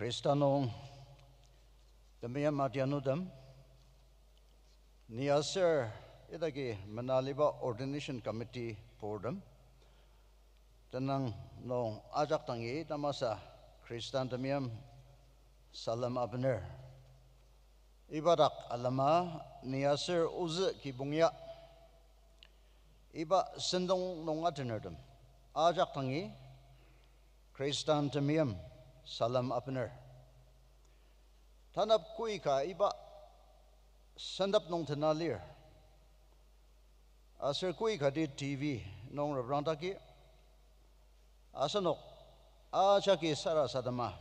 Kristanung, damia matianudam, sir, idagi manaliba ordination committee boardam, tanang nong ajak tangi tamasa Kristan damiam salam abner. Ibarak alama sir uz kibungya. Iba sendong nong atinerdam. Ajak tangi Kristan damiam. salam apner tanap kui ka iba sandap nong thana lir asir kui ka di tv nong rabranta ki asanok a chaki sara sadama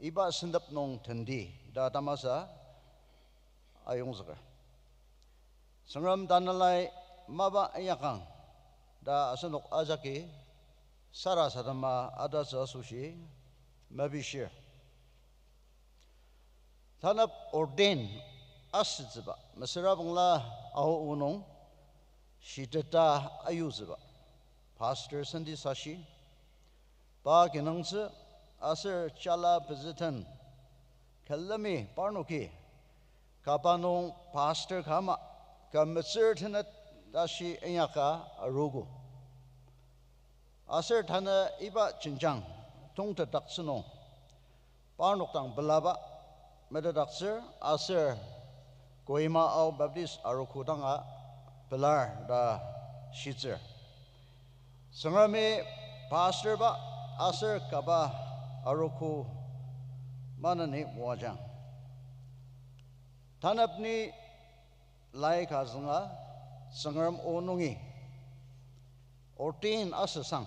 iba sandap nong thandi da tamasa ayung zaka sangram danalai maba ayakang da asanok a chaki sara sadama ada sa sushi 没必要。他那 ordained 阿是字吧，那是拉帮拉阿欧弄，谁在打阿有字吧，Pastor 那些啥西，把阿给弄死，阿是加拉不字腾，哈拉咪，帕诺基，哈巴弄 Pastor 哈嘛，哈没 certinate 那些阿雅卡阿罗过，阿是他那伊巴紧张。tongta daksino parnok tang balaba meda daksir aser koima au baptist arukudanga belar da shitzer sangrami pastor ba aser kaba aruku manani wajang tanapni lai khazanga sangram onungi ortin asasang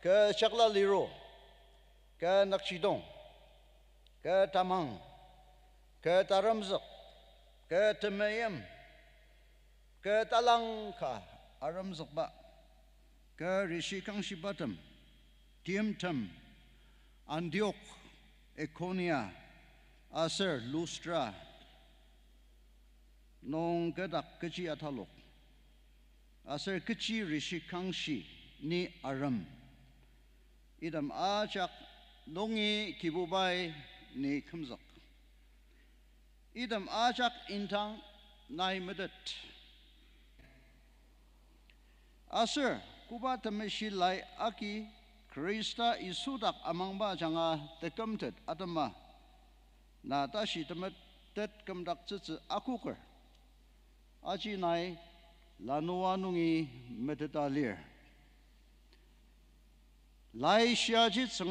ke Shakla Liro, ke Nakshidong, ke Tamang, ke Taramzak, ke Temayam, ke Talangka, Aramzak ba, ke batam, Shibatam, Tiemtam, Andiok, Ekonia, Aser, Lustra, Nong Gadak, Kachi Atalok, Aser Kachi Rishikangshi, Ni Aram, idam achak dongi kibubai ni kumzak. Idam achak intang nai medet. Asir kuba tameshi lai aki Krista isudak amangba janga tekamtet atama na tashi tamet tet kamdak tsitsi akuker. Aji nai lanuanungi medetalir. lai xia ji zeng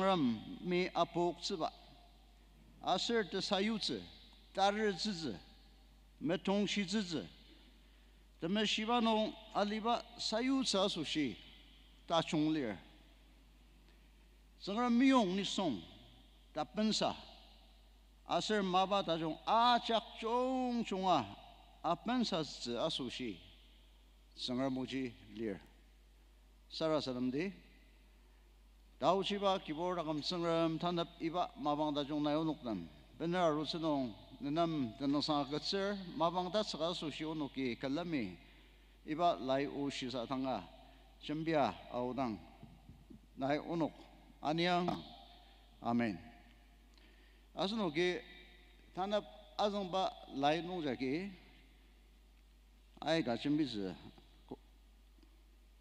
다우치바기보라감성럼탄답이바마방다중나요녹담베나루스농느남드노사거츠마방다스가수시오녹기칼라미이바라이오시사당가쳔비아아우당나이오녹아니앙아멘아스노기탄답아정바라이녹자기아이가쳔비즈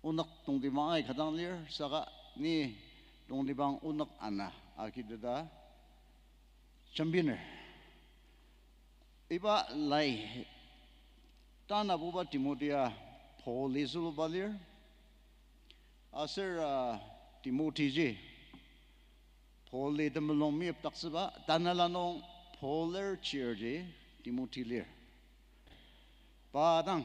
오낙동디마아이가당리사가니 네. 동리방 운업 안나 아기드다 chambinar iba lai tana buba timotia polisul balir asir timoti ji poli de melomi taksiba tana lanong polar cheer ji timoti lir padang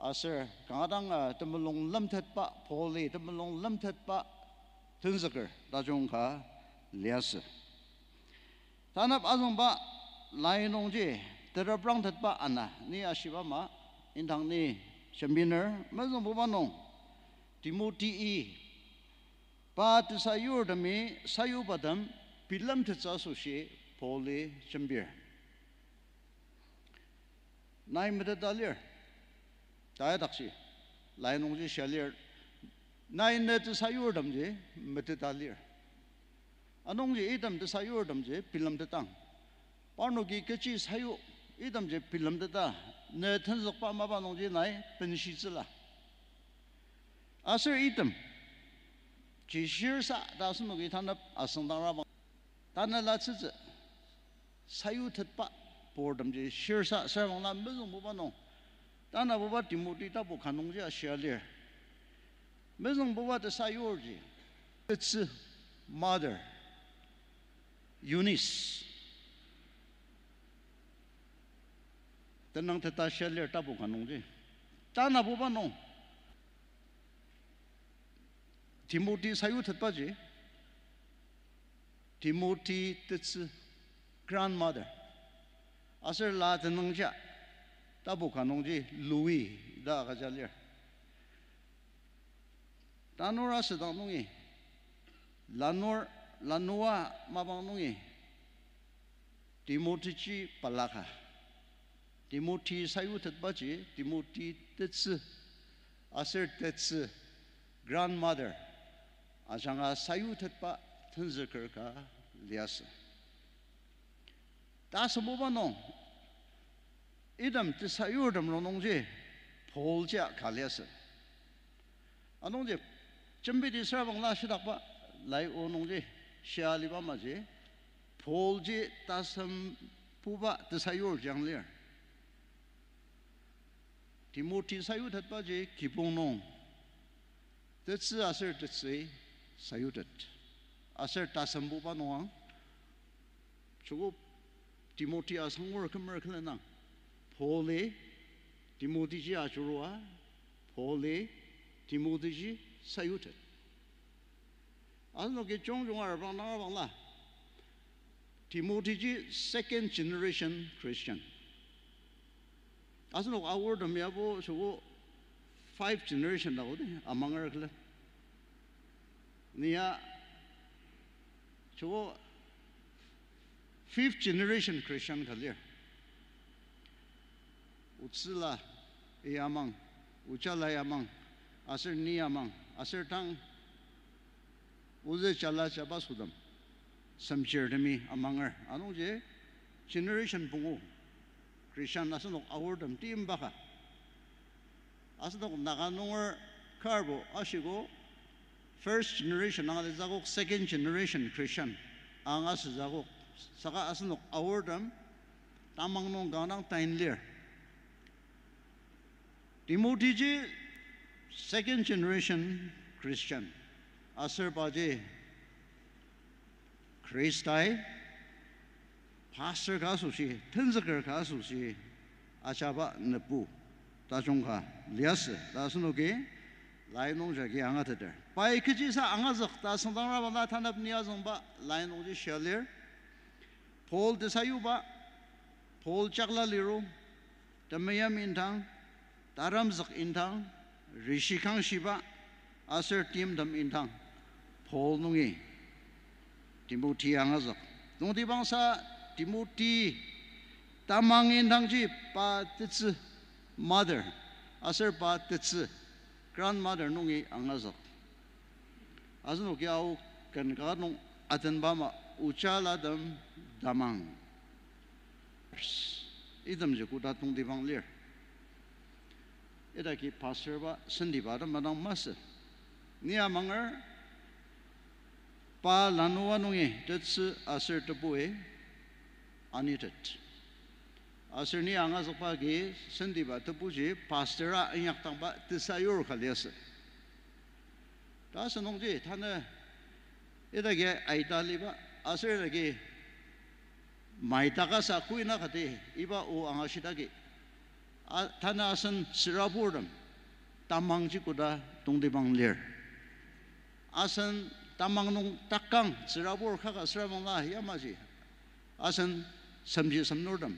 asir kangadang tamalong lamthat pa poli pa dajong ka lias tanap ba lainong pa ana ni ma ni i pa tisayur dami pilam poli 다야닥시 라이농지 샬리어 나인네트 사유어덤제 메테탈리어 아농지 이덤드 사유어덤제 필름드탕 파노기 케치 사유 이덤제 필름드다 네튼족파 마바농지 나이 펜시즈라 아서 이덤 지시르사 다스모기 탄다 아송다라 ཁས ཁས ཁས ཁས ཁས ཁས ཁས ཁས Tā nā pūpa Timoti tā pūkā nōng zhī ā shiā līr. Mē zhōng pūpa tā sā yōr zhī. Tī tsī mādhār, yonīs. Tēnāng tā tā shiā līr tā pūkā nōng zhī. Tā nā sā tī Āsir lā tabu kanong lui da ga jalir tanora se lanor lanua mabang nungi timoti palaka timoti sayu tet ba timoti tetsu aser tetsu grandmother ajanga sayu tet ba liasa ta sabu 이담 tisāyur tāṃ rōnōng 칼레스 pōl 준비디 kāliyāsā. ānōng jē chambi tī sāyur bānglā shidhāk bā lai rōnōng jē shiā libā mā jē pōl jē tāsāṃ pūpā tisāyur jāng lēr. Timotī sāyur thāt Paulie Dimodiji Ajurua, Paulie Dimodiji Sayutet. Ano ke chongjong arbang na arbang la. Dimodiji second generation Christian. Asno award amyabo so five generation na ode among our club. Nia so fifth generation Christian kalya. utsila yamang uchala yamang asir niyamang asir tang uze chala chaba sudam samchir dami amangar anu je generation pungu christian asan ok awur dam tim baka asan ok naganungar karbo ashigo first generation anga zagok second generation christian anga zagok saka asan ok awur dam tamang nong ganang tain lir Timothy ji, second generation Christian, Azerbaijan, Christai, pastor kasushi, tenzakar kasushi, achaba nepu, tachunga, lias, tasunuki, lainong jagi angatadar. Pai kiji sa angazak, tasundang rabana tanap niyazang ba, lainong ji shalir, pol desayu ba, pol chakla liru, tamayamin tang, Taram zak h intang, rishikang shiba, asir tim dam intang, pol nungi, timuti ang azak. Nung di bangsa, timuti, tamang intang ji, patitsi, mother, asir patitsi, grandmother nungi ang azak. Asin nung kiaw, kan ka nung a t e n ba ma, uchala dam, d a m a n g Idam je kutatung di bang lir. ida ki pastor ba sindi ba da madang mas niya mangar pa lanwa nungi tets asir tapu e anitet asir ni anga zopa gi sindi ba tapu ji pastor a yak tang ba tisa yor khales ta sanong ji thana ida ge aitali ba asir ge maitaka sa kuina khate iba o anga shita ge A 阿，那阿僧，屎拉布尔，tamangji kuda d o n g d i bang l e r a asan t a m a n g nung takang，s r 屎拉 u r k a g a s r a 屎拉孟拉 y a m a z i a 僧，samji samnor d a m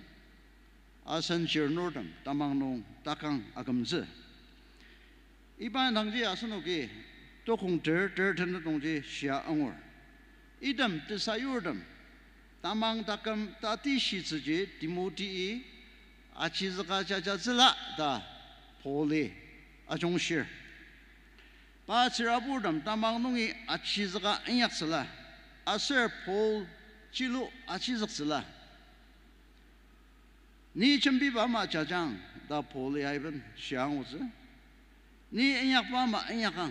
a asan j i r nor d a m t a m a n g nung takang a k a m z i i ban dangji asan o g i t o k u n g ter ter t h n e d o n g j i sia h angor。idam tesayur d a m t a m a n g takam t a t i shi tsuji d i m u d i e。阿奇兹卡叫叫子啦，的波哩阿中西儿，把七他二步路打满拢去，阿奇兹卡硬要死啦，阿西儿波哩，只路阿奇兹死啦。你准备把马家将到波哩，还奔上路子？你硬要把马硬要扛？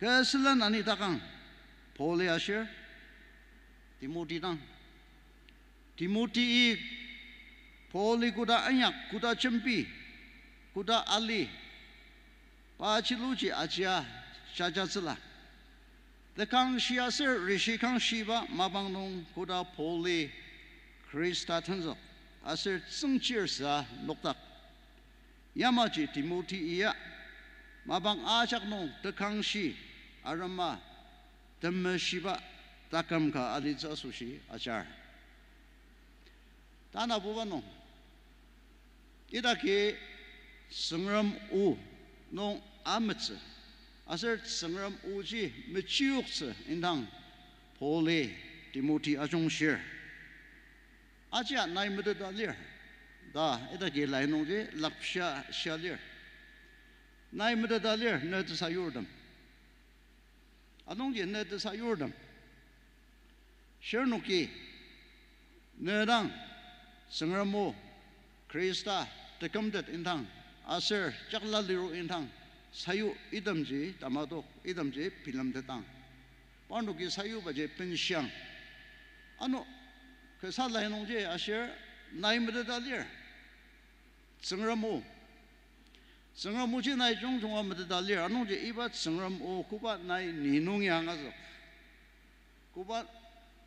格死啦，那你打扛？波哩阿西儿，提莫丁 Timuti i poli kuda anyak, kuda cempi, kuda ali. Pachi luci aja caca zila. Dekang siasir rishi kang siwa mabang nung kuda poli krista tenzo. Asir sengcir sa noktak. Yamaji timuti iya mabang ajak nung dekang si arama temeshiba takamka adizasushi ajar. Ajar. 단어 부분은 이렇게 성럼 우농 아무츠 아서 성럼 우지 미치옥스 인당 폴리 디모티 아종시 아지야 나이무드 달리 다 이렇게 라이노지 락샤 샤리 나이무드 달리 너드 사유르담 아동지 너드 사유르담 셔노키 너랑 singer mo krista te k u m d e t intang aser chakla liru intang sayu idamji tamado idamji pilamde tang pandu ki sayu baje pinshang ano ke sa la nong j i aser naimde da l i r singer mo singer mo ji nai j u n g jong am de da dir ano je iba singer mo kuba nai ni nong yang azo kuba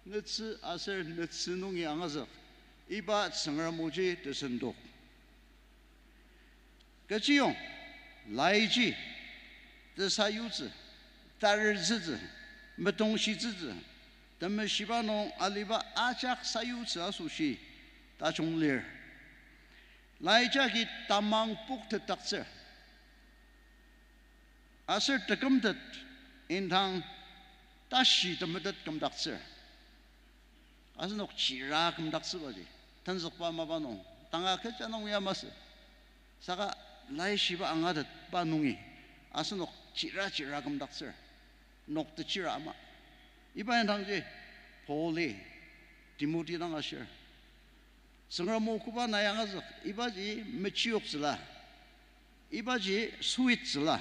nitsi aser nitsi nong yang azo 一把成人模具的深度，各几种，奶机、的沙柚子、大儿子子、没东西子子，他们喜欢弄阿里巴巴阿家沙柚子阿熟悉大熊林儿，来家给大芒果的打碎，阿说打完的，那汤打碎的没得打碎，阿说弄切拉打碎吧的。tan zok pa ma ba nong tanga ke cha nong ya mas saka lai shi ba anga da ba nungi asu nok chira chira k a m dak sir nok t e chira ama iban dang je poli 디모디 dang ashir sangra mo ku ba na ya n ga zok iba ji me chi yok sla iba ji suit sla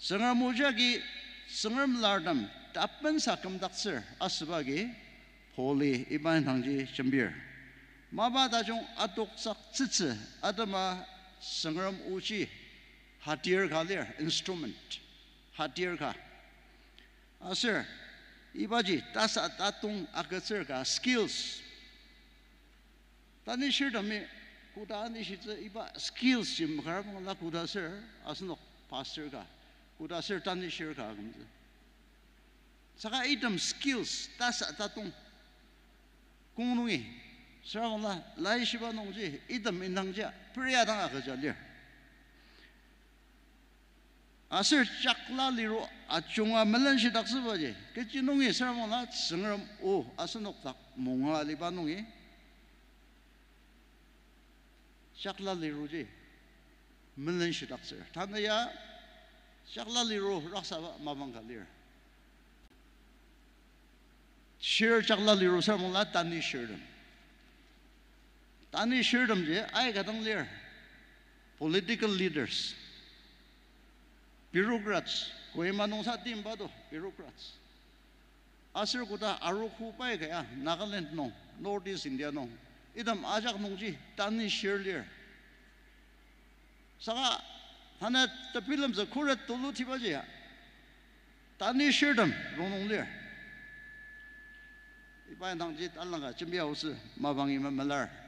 sangra mo ja gi sangra lardam t a p e n sakam dak sir asba gi poli iban dang je chambir Mabatajung adok sak 妈妈，大中阿读上知识，阿得嘛，生来有起，a 梯尔卡咧，instrument，h a d 哈 r 尔 a 阿 Sir，b 伊巴只 t a s a tatung 阿 g a t Sir k a s k i l l s tani Sir，h a m i k u d a ani sito h b a skills i 咪，我讲阿 kuda Sir，a snow，pastor i 噶，kuda Sir tani Sir h k a 噶。萨卡伊 dem skills，tasak t a t u n g k u n g u n i Sangla shiba Asir shi shiba sangla tsangram asa lai idam inangja priya dang aga jalir. chakla a chunga melan dak tak liru nongji nongi nok chi ji o ke 上我们来西巴农去一等民堂家不然当阿个叫哩啊是加克拉里罗啊中啊没人去打死不的给这农业上我那生人 a 啊是农打蒙 a 里巴农业加 a 拉里罗的没人去打死他那呀加克 i r 罗 h 萨巴马邦卡里 شير ش r ل ة ل ر و l a ملا تاني ش ي a m Tani shirdam je, ay gadang lir. Political leaders. Bureaucrats. Koi ma nung sa tim ba do, bureaucrats. Asir kuta aru khu pae kaya, Nagaland nung, North East India nung. Idam ajak nung ji, tani shir lir. Saka, hana ta pilam za Tani shirdam, rung nung lir. Ipayan tangji, talanga, chimbiya usi, mabangi ma malar. Ma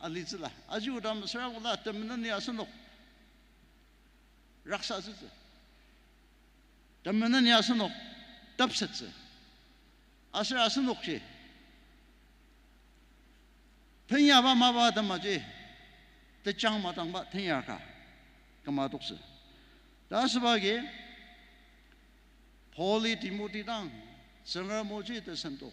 alizla aju ram sa wala tamna ni asno raksa zu tamna ni asno tapsat zu asra asno che phenya ba ma ba da ma je te chang ma dang ba thenya ka kama tok zu da sa ba ge poli timoti dang sanga mo je de san tok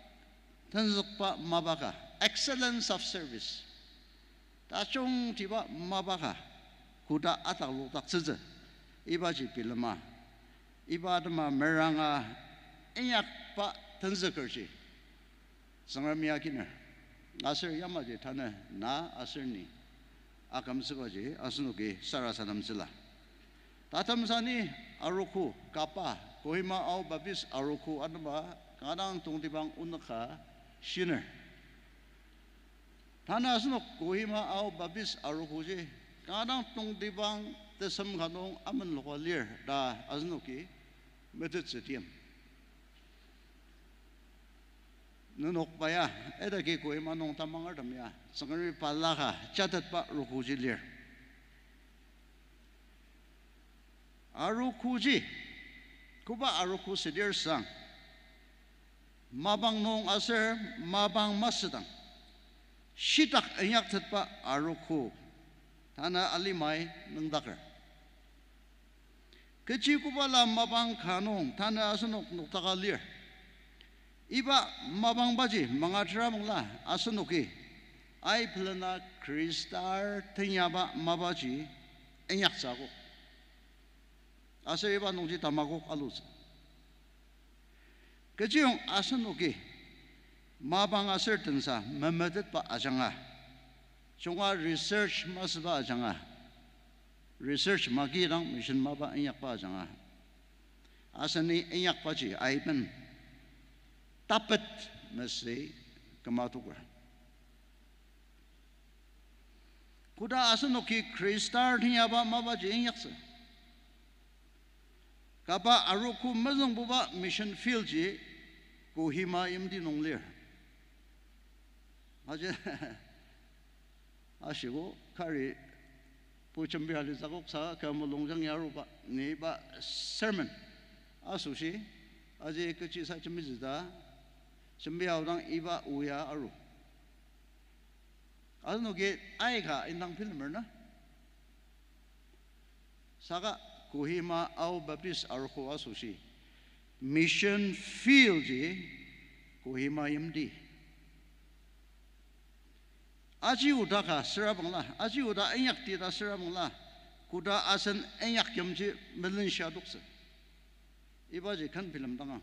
Tanzuk pa mabaka. Excellence of service. Tachung tiba mabaka. Kuda atak lutak tsuzi. Iba ji pilama. Iba dama meranga. Inyak pa tanzukurji. Sangramiyakinar. Asir yamaji tana na asirni. Akamsibaji asunuki sarasanamsila. Tatamsani aruku kapa. Kohima au babis aruku anba. Kadang tungtibang unaka. sinner. Tanas no kuhima aw babis aru kuje. Kadang tung dibang tesam kadang aman lokalir da asno ki metet setiam. Nunok pa ya, eda ki kuhima nung tamang adam ya. Sangani palaka, chatat pa rukuji lir. Aru kuji, kuba aru kusidir sang. Aru kuji, mabang mong aser mabang masadang sitak anyak tatpa aruku tana alimai nang dakar kechi kubala mabang kanong tana asunok nuktaka lir iba mabang baji mangatra mangla asunoki ay plana kristar tenyaba mabaji anyak sako asir iba nungji tamakok alusa Kajiyong asan oki mabang asir tinsa mamadit pa ajanga. Chungwa research mas pa ajanga. Research magirang mishin maba inyak pa ajanga. Asan ni inyak pa chi aipan tapit mesi kamatukra. Kuda asan oki kristar niya ba maba chi inyak sa. Kapa aruku mazung buba mission field chi 古希玛音的农历，阿姐，阿媳妇，看你不准备好的杂谷啥，给我们龙江羊肉吧，你把 sermon，阿熟悉，阿姐个介绍准备几大，准备好当一把乌鸦阿肉，阿侬给爱卡应当拼的门呢，啥个古希玛奥巴比斯阿肉阿熟悉。mission field je Kohima MD. Aji uda ka sera bang lah. Aji uda enyak di da sera bang lah. Kuda asan enyak yam je melen sya duksa. Iba je kan film tanga.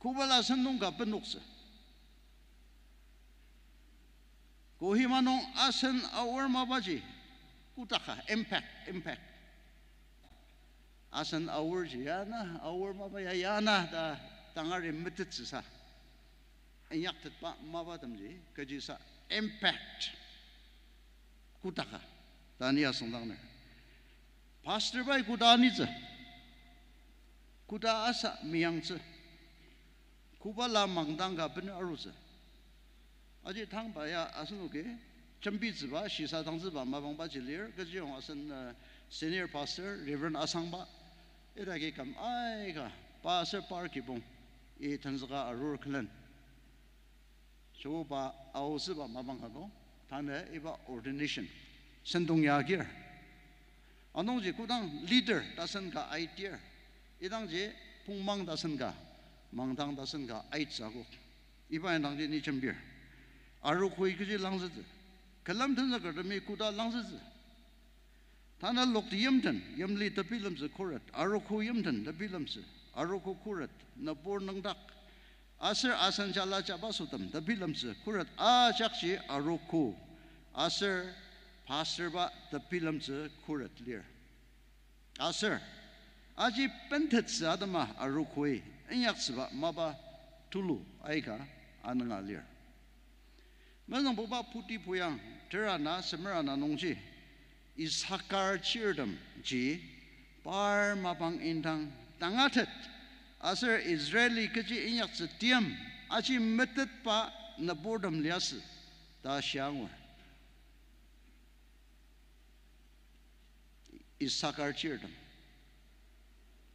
Kubala asan nung ka ben duksa. Kohima nung asan awar ma baji. Kuda ka impact, impact. as an hour yana hour mabaya yana da tangar emitted sa and yak tat pa mabadam ji kaji sa impact kutaka tania sundang ne pastor bai kutani sa kuta asa miyang sa kubala mangdang ga bin aru sa aji thang ba ya asnu ke chambi ba shi sa thang zi ba ma bang ba ji ler ge ji hong asan eh, senior pastor reverend asang ba ira ge kam ai ga pa se par ki bung e tan za ga rur klan so ba au se ba ma bang ha go tan ne e ba ordination san dong ya ge anong ji ku dang leader da san ga ai tier e dang ji pung mang da san ga mang dang da san ga ai za go i ba dang ji ni chen bi aru khu i ge ji lang zi kalam tan za ga de me ku da lang zi Tana lok yimden, yimli the bilums a kurat, aroku yimden, the bilums, aroku kurat, nabor nangdak. Asir asan jala jabasutam, the bilums, a jakshi aroku. Asir pasirba, the bilums, kurat lir. Asir, aji pentets adama Arukui, inyaksiba, maba tulu, aika, anangalir. Mazang boba puti puyang, terana, semerana nongji. Isakar Chirdam ji par mabang indang tangatet asir Israeli kachi inyak setiam achi metet pa nabodam lias ta syangwa Isakar Chirdam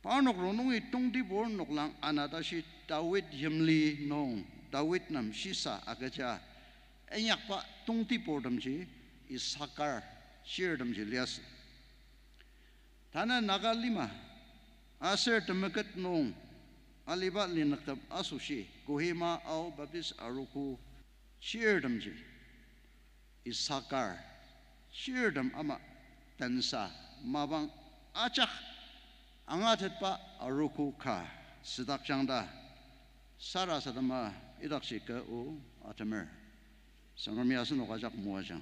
pa nok ronung itung di bor nok lang anata shi Dawid yimli nong Dawid nam shisa agacha Inyak pa tung di bor Isakar 谢尔登先生，那娜·纳加利玛·阿塞特·麦克诺恩，阿里巴巴·尼·纳格达·阿苏奇、戈维玛·奥·巴比斯·阿鲁库、谢尔登·伊·萨卡尔、谢尔登·阿玛·丹萨、马邦·阿查克·阿加特帕·阿鲁库卡、斯特拉·香达、萨拉·萨达马·伊达什卡·欧·阿特米尔，下面我们来说一下摩尔人。